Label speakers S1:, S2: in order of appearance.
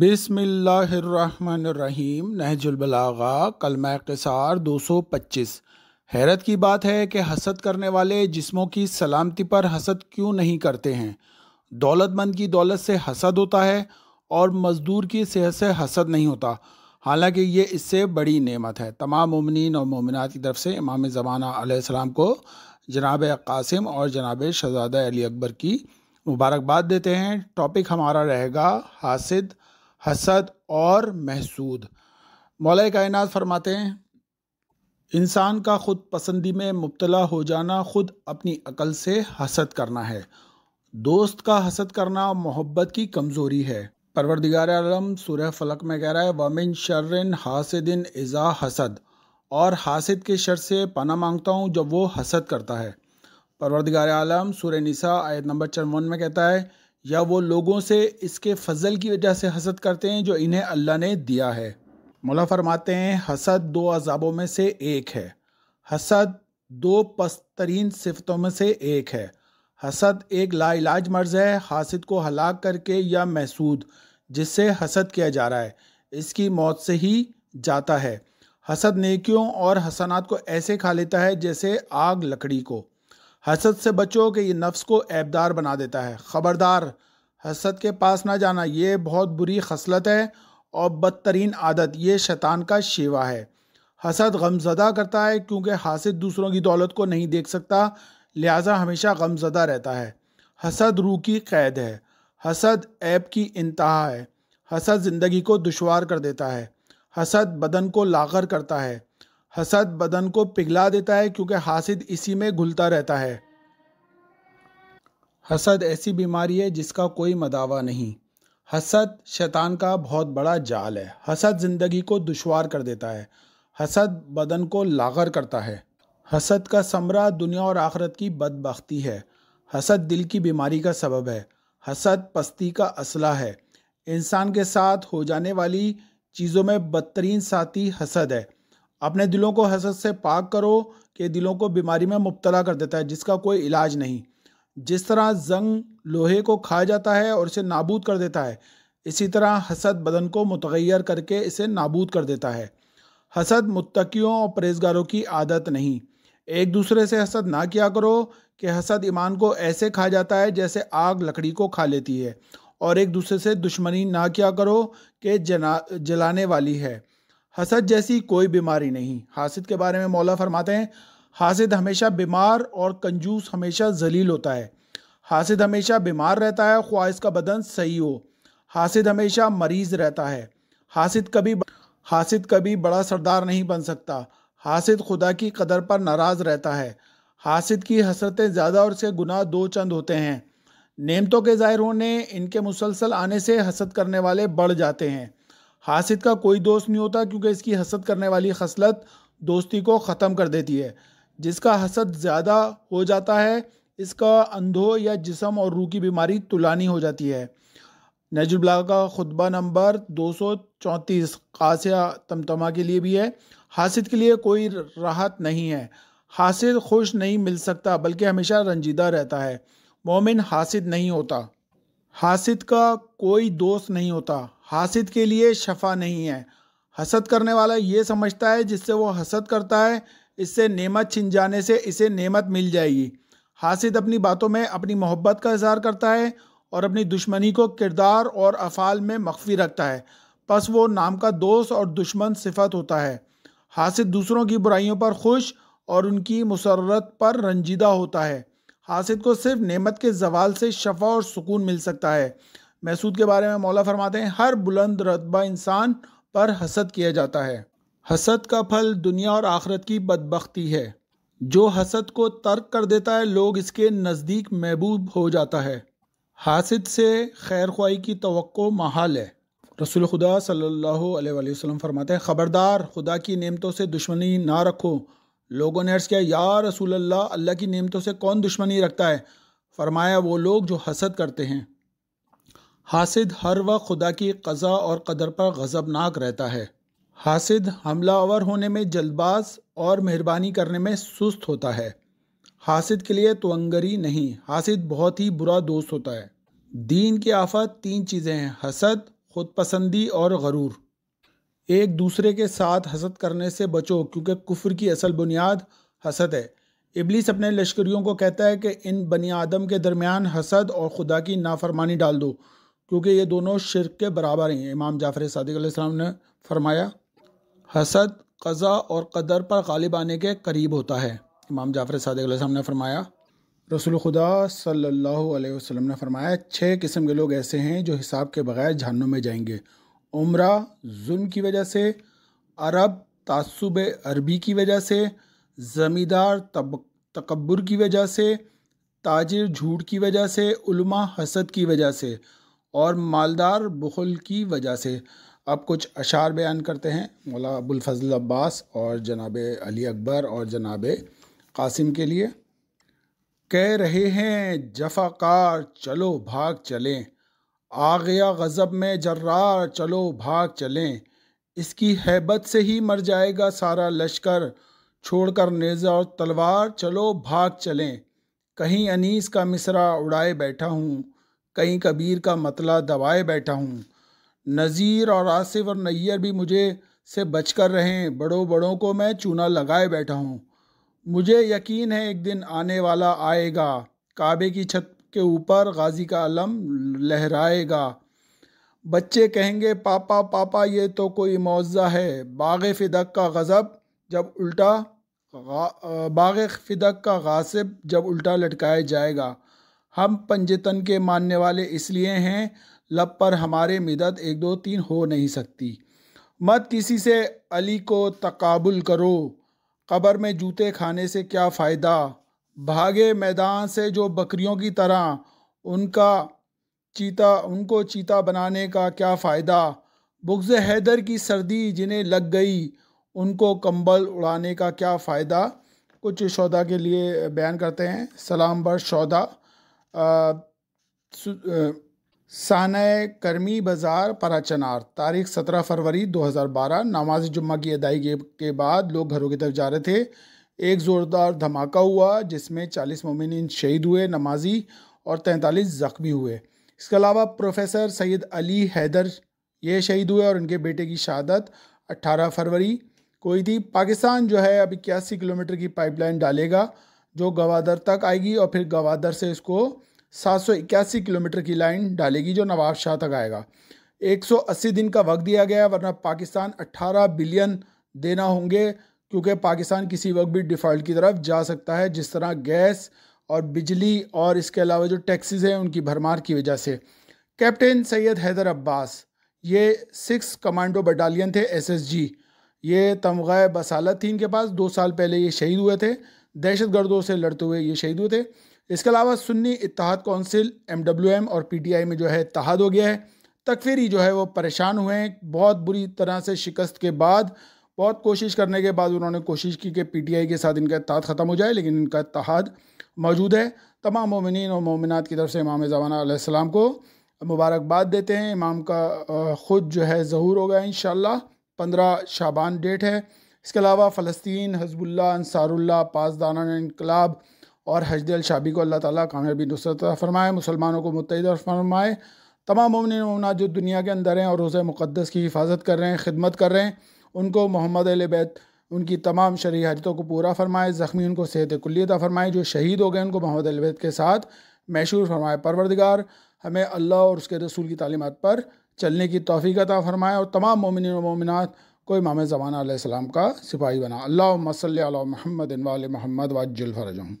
S1: बिसमीम नहजुलबलागा कलम कसार पच्चीस हैरत की बात है कि हसद करने वाले जिस्मों की सलामती पर हसद क्यों नहीं करते हैं दौलतमंद की दौलत से हसद होता है और मज़दूर की सेहत से हसद नहीं होता हालांकि ये इससे बड़ी नेमत है तमाम ममिन और ममिनत की तरफ से इमाम ज़माना को जनाब कासिम और जनाब शहजादा अली अकबर की मुबारकबाद देते हैं टॉपिक हमारा रहेगा हासिद हसद और महसूद मौल कायनात फरमाते हैं इंसान का ख़ुद पसंदी में मुबतला हो जाना ख़ुद अपनी अकल से हसद करना है दोस्त का हसद करना मोहब्बत की कमज़ोरी है परवरदिगार आलम सुरह फलक में कह रहा है वामिन शर्रन हासदिन इज़ा हसद और हासिद के शर से पना मांगता हूँ जब वो हसद करता है परवरदिगार आलम सुर निसा आयत नंबर चरवन में कहता है या वो लोगों से इसके फजल की वजह से हसद करते हैं जो इन्हें अल्लाह ने दिया है मौला फरमाते हैं हसद दो अजाबों में से एक है हसद दो पस्तरीन सिफतों में से एक है हसद एक लाइलाज मर्ज है हासिद को हलाक करके या महसूद जिससे हसद किया जा रहा है इसकी मौत से ही जाता है हसद नेकियों और हसनात को ऐसे खा लेता है जैसे आग लकड़ी को हसद से बचो कि ये नफ्स को ऐबदार बना देता है ख़बरदार हसद के पास ना जाना ये बहुत बुरी खसलत है और बदतरीन आदत ये शैतान का शेवा है हसद गमजदा करता है क्योंकि हासिद दूसरों की दौलत को नहीं देख सकता लिहाजा हमेशा गमजदा रहता है हसद रू की कैद है हसद ऐब की इंतहा है हसद ज़िंदगी को दुशवार कर देता है हसद बदन को लागर करता है हसद बदन को पिघला देता है क्योंकि हासिद इसी में घुलता रहता है हसद ऐसी बीमारी है जिसका कोई मदावा नहीं हसद शैतान का बहुत बड़ा जाल है हसद ज़िंदगी को दुशवार कर देता है हसद बदन को लागर करता है हसद का समरा दुनिया और आखरत की बदबख्ती है हसद दिल की बीमारी का सबब है हसद पस्ती का असला है इंसान के साथ हो जाने वाली चीज़ों में बदतरीन साथी हसद है अपने दिलों को हसद से पाक करो कि दिलों को बीमारी में मुबतला कर देता है जिसका कोई इलाज नहीं जिस तरह जंग लोहे को खा जाता है और इसे नाबूद कर देता है इसी तरह हसद बदन को मुतगैर करके इसे नाबूद कर देता है हसद मुत्तकियों और परहेजगारों की आदत नहीं एक दूसरे से हसद ना किया करो कि हसद ईमान को ऐसे खा जाता है जैसे आग लकड़ी को खा लेती है और एक दूसरे से दुश्मनी ना किया करो कि जना जलाने वाली है हसद जैसी कोई बीमारी नहीं हासिद के बारे में मौला फरमाते हैं हासिद हमेशा बीमार और कंजूस हमेशा जलील होता है हासिद हमेशा बीमार रहता है ख्वाहिश इसका बदन सही हो हासिद हमेशा मरीज रहता है हासिद कभी हासिद कभी बड़ा सरदार नहीं बन सकता हासिद खुदा की कदर पर नाराज़ रहता है हासिद की हसरतें ज़्यादा और इसके गुनाह दो चंद होते हैं नेमतों के ज़ाहिर होने इनके मुसलसल आने से हसद करने वाले बढ़ जाते हैं हासिद का कोई दोस्त नहीं होता क्योंकि इसकी हसद करने वाली खसलत दोस्ती को ख़त्म कर देती है जिसका हसद ज़्यादा हो जाता है इसका अंधो या जिसम और रूह की बीमारी तुलानी हो जाती है नजुबला का खुतबा नंबर दो सौ चौंतीस कासिया तमतमा के लिए भी है हासिद के लिए कोई राहत नहीं है हासिद खुश नहीं मिल सकता बल्कि हमेशा रंजीदा रहता है मोमिन हासिद नहीं होता हासिद का कोई दोस्त नहीं होता हासिद के लिए शफा नहीं है हसद करने वाला ये समझता है जिससे वो हसद करता है इससे नेमत छिन जाने से इसे नेमत मिल जाएगी हासिद अपनी बातों में अपनी मोहब्बत का इजहार करता है और अपनी दुश्मनी को किरदार और अफ़ाल में मख्फी रखता है बस वो नाम का दोस्त और दुश्मन सिफत होता है हासिद दूसरों की बुराइयों पर खुश और उनकी मुसरत पर रंजीदा होता है आसिद को सिर्फ नेमत के जवाल से शफा और सुकून मिल सकता है महसूद के बारे में मौला फरमाते हैं हर बुलंद रतबा इंसान पर हसद किया जाता है हसद का फल दुनिया और आखरत की बदबख्ती है जो हसद को तर्क कर देता है लोग इसके नज़दीक महबूब हो जाता है हासिद से खैर ख्वाही की तो महाल है रसूल खुदा सल्लल्लाहु अलैहि वसल्लम फरमाते हैं ख़बरदार खुदा की नेमतों से दुश्मनी ना रखो लोगों ने अर्ज़ किया या रसूल अल्लाह अल्लाह की नियमतों से कौन दुश्मनी रखता है फरमाया वो लोग जो हसद करते हैं हासिद हर वक्त खुदा की कज़ा और कदर पर गज़बनाक रहता है हासिद हमलावर होने में जल्दबाज और मेहरबानी करने में सुस्त होता है हासिद के लिए तोंगरी नहीं हासिद बहुत ही बुरा दोस्त होता है दीन की आफत तीन चीज़ें हैं हसद खुदपसंदी और गरूर एक दूसरे के साथ हसद करने से बचो क्योंकि कुफर की असल बुनियाद हसद है इबलीस अपने लश्करियों को कहता है कि इन बनी आदम के दरमियान हसद और खुदा की नाफरमानी डाल दो क्योंकि ये दोनों शिरक के बराबर हैं इमाम जाफर सदक़ ने फरमाया हसद कज़ा और कदर पर गालिब आने के करीब होता है इमाम जाफर सदक़ ने फरमाया रसूल खुदा सल्लल्लाहु अलैहि वसल्लम ने फरमाया छः किस्म के लोग ऐसे हैं जो हिसाब के बगैर जहनों में जाएंगे उम्र जुल्म की वजह से अरब तसुब अरबी की वजह से ज़मींदार तब तकबर की वजह से ताजिर झूठ की वजह से उलमा हसद की वजह से और मालदार बुखल की वजह से अब कुछ अशार बयान करते हैं मौला अबुलफल अब्बास और जनाब अली अकबर और जनाब कासिम के लिए कह रहे हैं जफाकार चलो भाग चलें आ गया गज़ब में जर्रा चलो भाग चलें इसकी हैबत से ही मर जाएगा सारा लश्कर छोड़कर नेज़ा और तलवार चलो भाग चलें कहीं अनीस का मिसरा उड़ाए बैठा हूँ कहीं कबीर का मतला दबाए बैठा हूँ नज़ीर और आसिफ और नैयर भी मुझे से बचकर रहें बड़ों बड़ों को मैं चूना लगाए बैठा हूँ मुझे यकीन है एक दिन आने वाला आएगा काबे की छत के ऊपर गाजी का अलम लहराएगा बच्चे कहेंगे पापा पापा ये तो कोई मुआवजा है बाग फ़िदक का गज़ब जब उल्टा बाग फ़िदक का गासिब जब उल्टा लटकाया जाएगा हम पंजतन के मानने वाले इसलिए हैं लब पर हमारे मदद एक दो तीन हो नहीं सकती मत किसी से अली को तकबुल करो कब्र में जूते खाने से क्या फ़ायदा भागे मैदान से जो बकरियों की तरह उनका चीता उनको चीता बनाने का क्या फ़ायदा बुग्ज़ हैदर की सर्दी जिन्हें लग गई उनको कंबल उड़ाने का क्या फ़ायदा कुछ शौदा के लिए बयान करते हैं सलाम बर शौदा सान कर्मी बाज़ार पराचनार तारीख सत्रह फरवरी दो हज़ार बारह नमाज जुम्मा की अदायगी के बाद लोग घरों की तरफ जा रहे थे एक ज़ोरदार धमाका हुआ जिसमें 40 ममिन शहीद हुए नमाजी और 43 ज़ख्मी हुए इसके अलावा प्रोफेसर सैयद अली हैदर ये शहीद हुए और उनके बेटे की शहादत 18 फरवरी को हुई थी पाकिस्तान जो है अब इक्यासी किलोमीटर की पाइपलाइन डालेगा जो गवादर तक आएगी और फिर गवादर से इसको सात किलोमीटर की लाइन डालेगी जो नवाब शाह तक आएगा 180 दिन का वक्त दिया गया वरना पाकिस्तान 18 बिलियन देना होंगे क्योंकि पाकिस्तान किसी वक्त भी डिफ़ॉल्ट की तरफ जा सकता है जिस तरह गैस और बिजली और इसके अलावा जो टैक्सीज हैं उनकी भरमार की वजह से कैप्टन सैयद हैदर अब्बास ये सिक्स कमांडो बटालियन थे एसएसजी ये तमगा बसालत थी इनके पास दो साल पहले ये शहीद हुए थे दहशत गर्दों से लड़ते हुए ये शहीद हुए थे इसके अलावा Sunni Ittehad Council M W M और पी टी आई में जो है इतिहाद हो गया है तकफीरी जो है वो परेशान हुए हैं बहुत बुरी तरह से शिकस्त के बाद बहुत कोशिश करने के बाद उन्होंने कोशिश की कि पीटीआई के साथ इनका इतिहाद ख़त्म हो जाए लेकिन इनका इतिहाद मौजूद है तमाम ममिन और ममिनत की तरफ से इमाम ज़माना को मुबारकबाद देते हैं इमाम का ख़ुद जो है ज़हूर हो गया इन पंद्रह शाबान डेट है इसके अलावा फ़लस्तीन हजबुल्ला अंसारुल्ला पासदाना इनकलाब और हजदल शाबी को अल्लाह ताली कामयाबी नुसरत फरमाए मुसलमानों को मुतद फरमाए तमाम ममिन ममिनत जो दुनिया के अंदर हैं और रोज़ मुक़दस की हिफाजत कर रहे हैं खिदमत कर रहे हैं उनको मोहम्मद अल बैत उनकी तमाम शरी हजतों को पूरा फरमाए ज़ख्मी उनको सेहत कुल्लियता फरमाए जो शहीद हो गए उनको मोहम्मद बैत के साथ मशहूर फरमाए परवरदिगार हमें अल्लाह और उसके रसूल की तालीमत पर चलने की तोफ़ी फरमाए और तमाम मोमिन मोमिनत को इमाम ज़माना का सिपाही बना अल्लाह मसल महमद वाल महमद वाजुलफरजम